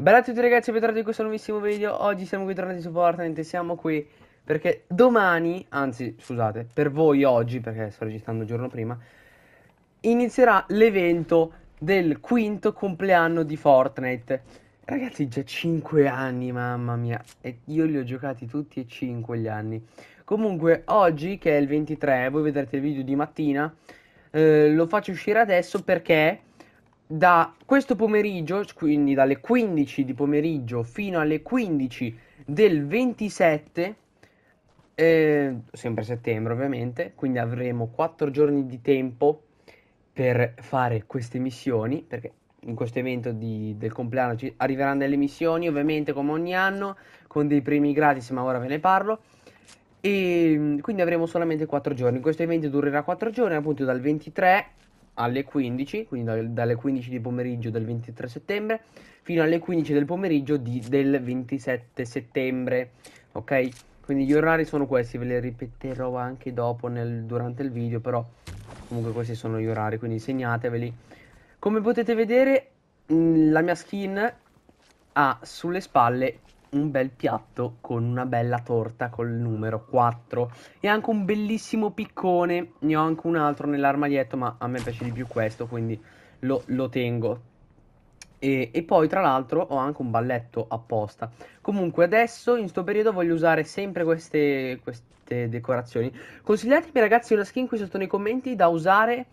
Bella a tutti ragazzi e bentornati in questo nuovissimo video Oggi siamo qui tornati su Fortnite Siamo qui perché domani Anzi scusate per voi oggi Perché sto registrando il giorno prima Inizierà l'evento Del quinto compleanno di Fortnite Ragazzi già 5 anni Mamma mia e Io li ho giocati tutti e 5 gli anni Comunque oggi che è il 23 Voi vedrete il video di mattina eh, Lo faccio uscire adesso perché da questo pomeriggio, quindi dalle 15 di pomeriggio fino alle 15 del 27, eh, sempre settembre ovviamente, quindi avremo 4 giorni di tempo per fare queste missioni, perché in questo evento di, del compleanno ci arriveranno delle missioni, ovviamente come ogni anno, con dei premi gratis, ma ora ve ne parlo. E quindi avremo solamente 4 giorni. Questo evento durerà 4 giorni, appunto dal 23 alle 15, quindi dalle 15 di pomeriggio del 23 settembre fino alle 15 del pomeriggio di, del 27 settembre, ok? Quindi gli orari sono questi, ve li ripeterò anche dopo nel, durante il video, però comunque questi sono gli orari, quindi segnateveli. Come potete vedere mm, la mia skin ha sulle spalle un bel piatto con una bella torta col numero 4 e anche un bellissimo piccone. Ne ho anche un altro nell'armadietto, ma a me piace di più questo, quindi lo, lo tengo. E, e, poi tra l'altro ho anche un balletto apposta. Comunque adesso in questo periodo voglio usare sempre queste, queste decorazioni. Consigliatemi ragazzi una skin qui sotto nei commenti da usare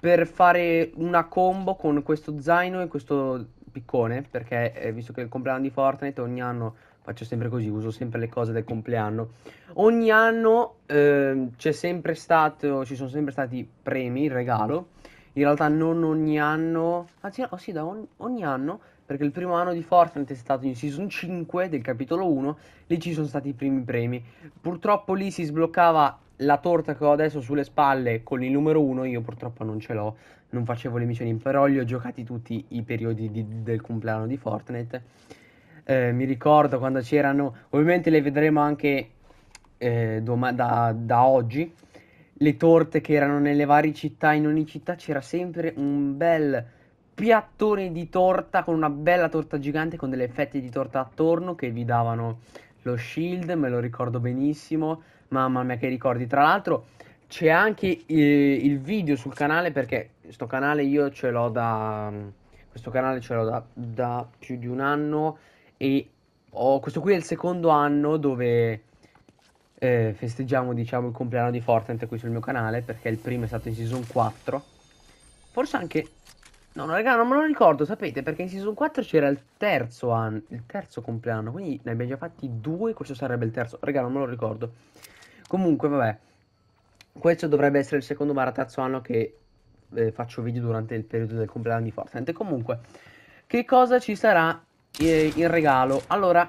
per fare una combo con questo zaino e questo piccone perché eh, visto che è il compleanno di Fortnite ogni anno faccio sempre così, uso sempre le cose del compleanno. Ogni anno eh, c'è sempre stato, ci sono sempre stati premi, regalo. In realtà non ogni anno, anzi oh sì, da ogni, ogni anno, perché il primo anno di Fortnite è stato in season 5 del capitolo 1, lì ci sono stati i primi premi. Purtroppo lì si sbloccava la torta che ho adesso sulle spalle con il numero 1, io purtroppo non ce l'ho, non facevo le missioni imbroglio, ho giocati tutti i periodi di, del compleanno di Fortnite. Eh, mi ricordo quando c'erano, ovviamente le vedremo anche eh, doma- da, da oggi, le torte che erano nelle varie città, in ogni città c'era sempre un bel piattone di torta con una bella torta gigante con delle fette di torta attorno che vi davano lo shield, me lo ricordo benissimo, mamma mia che ricordi. Tra l'altro c'è anche eh, il video sul canale perché questo canale io ce l'ho da questo canale ce l'ho da, da più di un anno e ho, questo qui è il secondo anno dove eh, festeggiamo diciamo il compleanno di Fortnite qui sul mio canale perché il primo è stato in season 4 forse anche no no raga non me lo ricordo sapete perché in season 4 c'era il terzo anno il terzo compleanno quindi ne abbiamo già fatti due questo sarebbe il terzo raga non me lo ricordo comunque vabbè questo dovrebbe essere il secondo baratazzo anno che eh, faccio video durante il periodo del compleanno di Fortnite. Comunque, che cosa ci sarà eh, in regalo? Allora,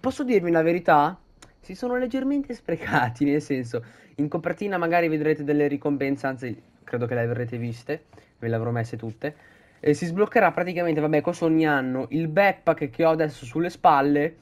posso dirvi la verità? Si sono leggermente sprecati, nel senso, in copertina magari vedrete delle ricompense, anzi, credo che le avrete viste, ve le avrò messe tutte. E si sbloccherà praticamente, vabbè, questo ogni anno, il backpack che ho adesso sulle spalle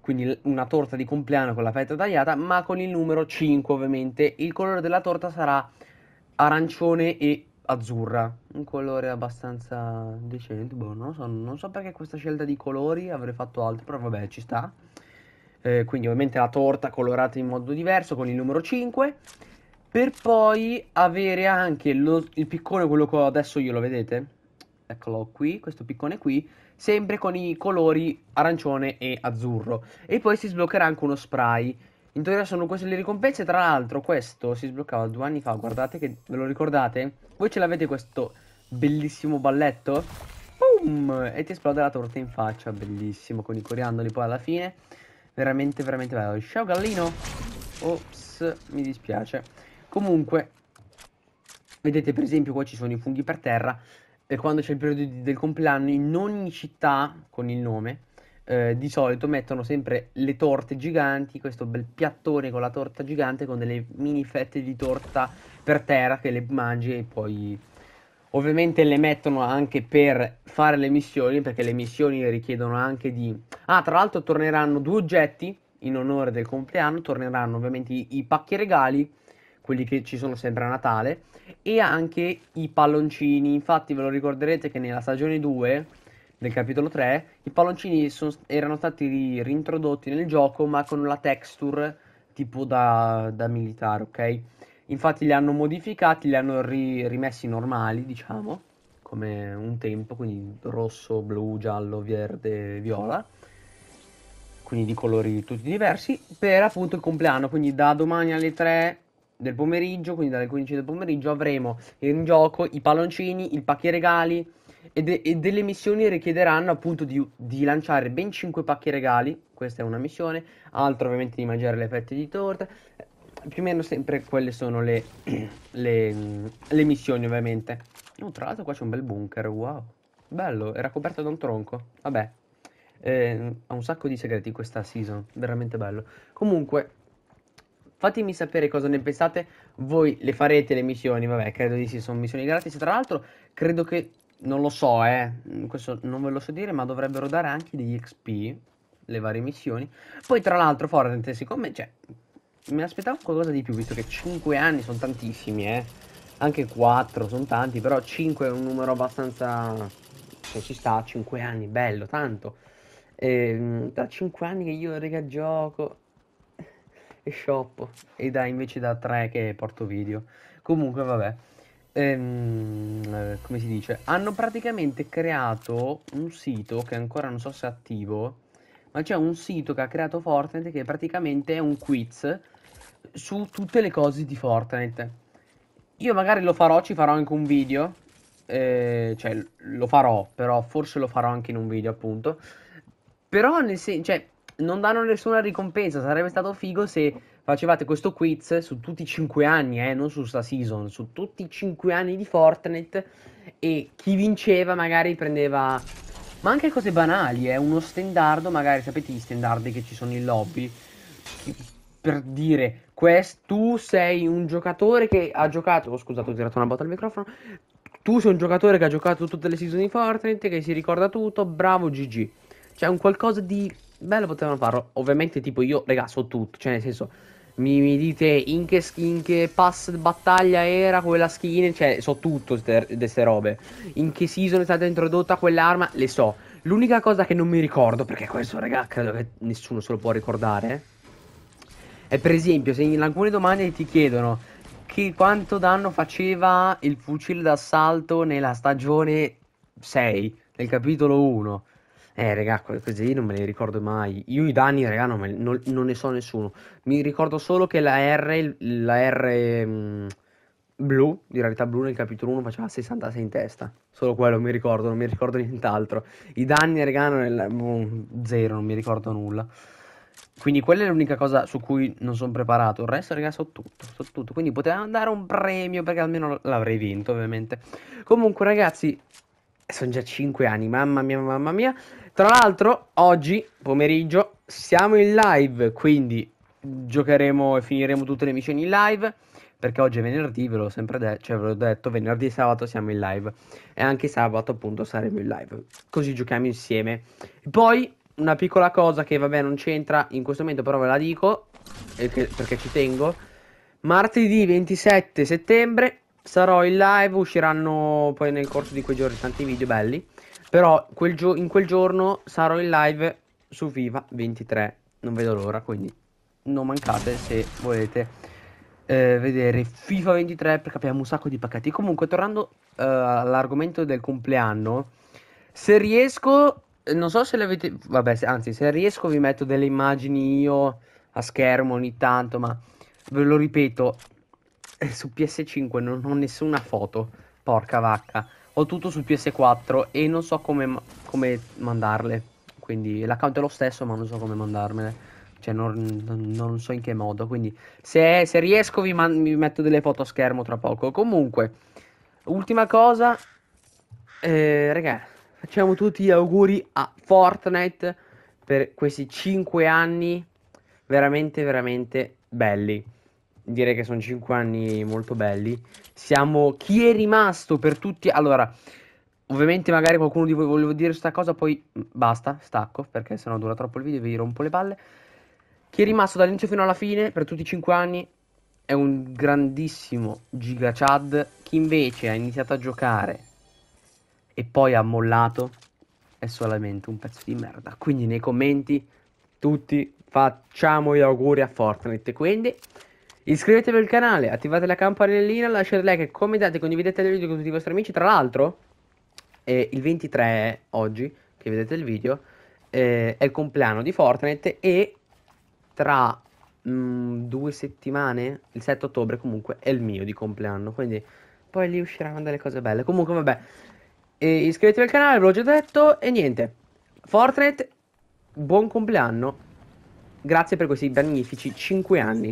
quindi una torta di compleanno con la fetta tagliata, ma con il numero 5 ovviamente. Il colore della torta sarà arancione e azzurra, un colore abbastanza decente, boh, non, so, non so perché questa scelta di colori, avrei fatto altro, però vabbè ci sta. Eh, quindi ovviamente la torta colorata in modo diverso con il numero 5 per poi avere anche lo, il piccone quello che ho adesso io lo vedete eccolo qui questo piccone qui sempre con i colori arancione e azzurro e poi si sbloccherà anche uno spray in teoria sono queste le ricompense. Tra l'altro, questo si sbloccava due anni fa. Guardate che ve lo ricordate? Voi ce l'avete questo bellissimo balletto? Boom! E ti esplode la torta in faccia. Bellissimo con i coriandoli poi alla fine. Veramente, veramente bello. Ciao gallino. Ops, mi dispiace. Comunque, vedete per esempio qua ci sono i funghi per terra. E quando c'è il periodo di, del compleanno, in ogni città con il nome eh, di solito mettono sempre le torte giganti, questo bel piattone con la torta gigante con delle mini fette di torta per terra che le mangi e poi ovviamente le mettono anche per fare le missioni perché le missioni richiedono anche di... Ah, tra l'altro torneranno due oggetti in onore del compleanno, torneranno ovviamente i, i pacchi regali quelli che ci sono sempre a Natale, e anche i palloncini. Infatti, ve lo ricorderete che nella stagione 2 del capitolo 3, i palloncini sono, erano stati rintrodotti nel gioco ma con la texture tipo da, da militare, ok? Infatti li hanno modificati, li hanno ri, rimessi normali, diciamo, come un tempo, quindi rosso, blu, giallo, verde, viola, quindi di colori tutti diversi, per appunto il compleanno, quindi da domani alle 3 del pomeriggio, quindi dalle 15 del pomeriggio avremo in gioco i palloncini, il pacchi regali, e, de- e, delle missioni richiederanno appunto di, di, lanciare ben 5 pacchi regali, questa è una missione, altra ovviamente di mangiare le fette di torta, eh, più o meno sempre quelle sono le, le, mm, le missioni ovviamente. Oh, tra l'altro qua c'è un bel bunker, wow, bello, era coperto da un tronco, vabbè, eh, ha un sacco di segreti questa season, veramente bello. Comunque, fatemi sapere cosa ne pensate, voi le farete le missioni, vabbè, credo di sì, sono missioni gratis, tra l'altro credo che non lo so, eh, mm, questo non ve lo so dire, ma dovrebbero dare anche degli XP, le varie missioni. Poi tra l'altro Fortnite, siccome, cioè, mi aspettavo qualcosa di più, visto che 5 anni sono tantissimi, eh. Anche 4 sono tanti, però 5 è un numero abbastanza... Cioè ci sta, 5 anni, bello, tanto. E, da 5 anni che io, rega, gioco e shoppo. E da invece da 3 che porto video. Comunque, vabbè ehm, come si dice, hanno praticamente creato un sito che ancora non so se è attivo, ma c'è un sito che ha creato Fortnite che praticamente è un quiz su tutte le cose di Fortnite. Io magari lo farò, ci farò anche un video, eh, cioè lo farò, però forse lo farò anche in un video appunto. Però nel senso, cioè, non danno nessuna ricompensa, sarebbe stato figo se facevate questo quiz su tutti i 5 anni, eh, non su sta season, su tutti i 5 anni di Fortnite e chi vinceva magari prendeva ma anche cose banali, eh, uno standardo, magari sapete gli standard che ci sono in lobby per dire quest, tu sei un giocatore che ha giocato, oh, scusate ho tirato una botta al microfono, tu sei un giocatore che ha giocato tutte le season di Fortnite, che si ricorda tutto, bravo GG. Cioè un qualcosa di bello potevano farlo, ovviamente tipo io, raga, so tutto, cioè nel senso mi, mi dite in che, in che pass battaglia era quella skin, cioè so tutto di queste robe, in che season è stata introdotta quell'arma, le so. L'unica cosa che non mi ricordo, perché questo raga credo che nessuno se lo può ricordare, è per esempio se in alcune domande ti chiedono che quanto danno faceva il fucile d'assalto nella stagione 6, nel capitolo 1. Eh, raga, quelle cose lì non me le ricordo mai. Io i danni, raga, non, me, non, non ne so nessuno. Mi ricordo solo che la R, la R mh, mm, blu, di realtà blu nel capitolo 1 faceva 66 in testa. Solo quello mi ricordo, non mi ricordo nient'altro. I danni, raga, nel, boh, zero, non mi ricordo nulla. Quindi quella è l'unica cosa su cui non sono preparato. Il resto, ragazzi, so tutto, so tutto. Quindi poteva andare un premio perché almeno l'avrei vinto, ovviamente. Comunque, ragazzi, sono già 5 anni, mamma mia, mamma mia. Tra l'altro, oggi pomeriggio siamo in live, quindi giocheremo e finiremo tutte le missioni in live. Perché oggi è venerdì, ve l'ho sempre detto, cioè ve l'ho detto, venerdì e sabato siamo in live. E anche sabato appunto saremo in live. Così giochiamo insieme. Poi una piccola cosa che vabbè non c'entra in questo momento, però ve la dico, perché ci tengo. Martedì 27 settembre sarò in live, usciranno poi nel corso di quei giorni tanti video belli. Però quel in quel giorno sarò in live su Viva 23. Non vedo l'ora, quindi non mancate se volete eh, vedere FIFA 23 perché abbiamo un sacco di pacchetti. Comunque, tornando eh, all'argomento del compleanno, se riesco, non so se le avete. Vabbè, se, anzi, se riesco, vi metto delle immagini io a schermo ogni tanto, ma ve lo ripeto, eh, su PS5 non ho nessuna foto. Porca vacca. Ho tutto su PS4 e non so come, come mandarle. Quindi l'account è lo stesso, ma non so come mandarmene. Cioè, non, non so in che modo. Quindi, se, se riesco, vi, man- vi, metto delle foto a schermo tra poco. Comunque, ultima cosa. Eh, raga, facciamo tutti gli auguri a Fortnite per questi 5 anni veramente, veramente belli direi che sono 5 anni molto belli. Siamo chi è rimasto per tutti. Allora, ovviamente magari qualcuno di voi voleva dire questa cosa, poi mm, basta, stacco, perché sennò dura troppo il video e vi rompo le palle. Chi è rimasto dall'inizio fino alla fine per tutti i 5 anni è un grandissimo Giga Chad. Chi invece ha iniziato a giocare e poi ha mollato è solamente un pezzo di merda. Quindi nei commenti tutti facciamo gli auguri a Fortnite. Quindi Iscrivetevi al canale, attivate la campanellina, lasciate like, commentate, condividete il video con tutti i vostri amici. Tra l'altro, eh, il 23 oggi, che vedete il video, eh, è il compleanno di Fortnite e tra mh, mm, due settimane, il 7 ottobre comunque, è il mio di compleanno. Quindi poi lì usciranno delle cose belle. Comunque vabbè, eh, iscrivetevi al canale, ve l'ho già detto, e niente. Fortnite, buon compleanno. Grazie per questi magnifici 5 anni.